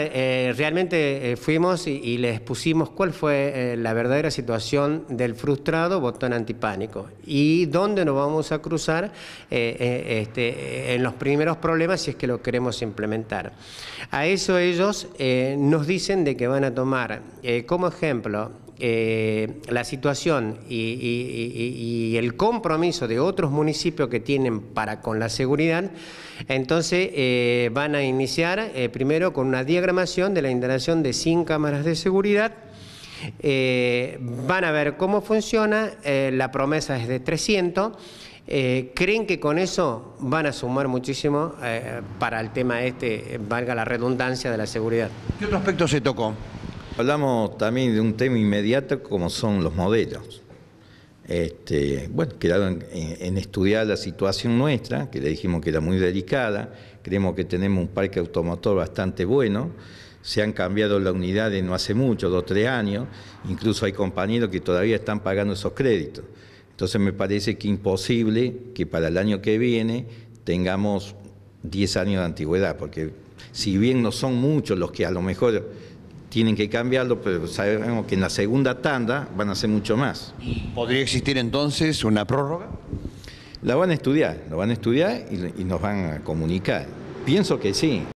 Eh, realmente eh, fuimos y, les pusimos cuál fue eh, la verdadera situación del frustrado botón antipánico y dónde nos vamos a cruzar este, en los primeros problemas si es que lo queremos implementar. A eso ellos nos dicen de que van a tomar como ejemplo la situación y, el compromiso de otros municipios que tienen para con la seguridad, entonces van a iniciar primero con una diagrama de la instalación de 100 cámaras de seguridad. Eh, van a ver cómo funciona, eh, la promesa es de 300. Eh, ¿Creen que con eso van a sumar muchísimo para el tema este, valga la redundancia de la seguridad? ¿Qué otro aspecto se tocó? Hablamos también de un tema inmediato como son los modelos. Este, bueno, quedaron en, estudiar la situación nuestra, que le dijimos que era muy delicada, creemos que tenemos un parque automotor bastante bueno, se han cambiado las unidades no hace mucho, dos o tres años, incluso hay compañeros que todavía están pagando esos créditos. Entonces me parece que imposible que para el año que viene tengamos 10 años de antigüedad, porque si bien no son muchos los que a lo mejor tienen que cambiarlo, pero sabemos que en la segunda tanda van a ser mucho más. ¿Podría existir entonces una prórroga? La van a estudiar, lo van a estudiar y nos van a comunicar. Pienso que sí.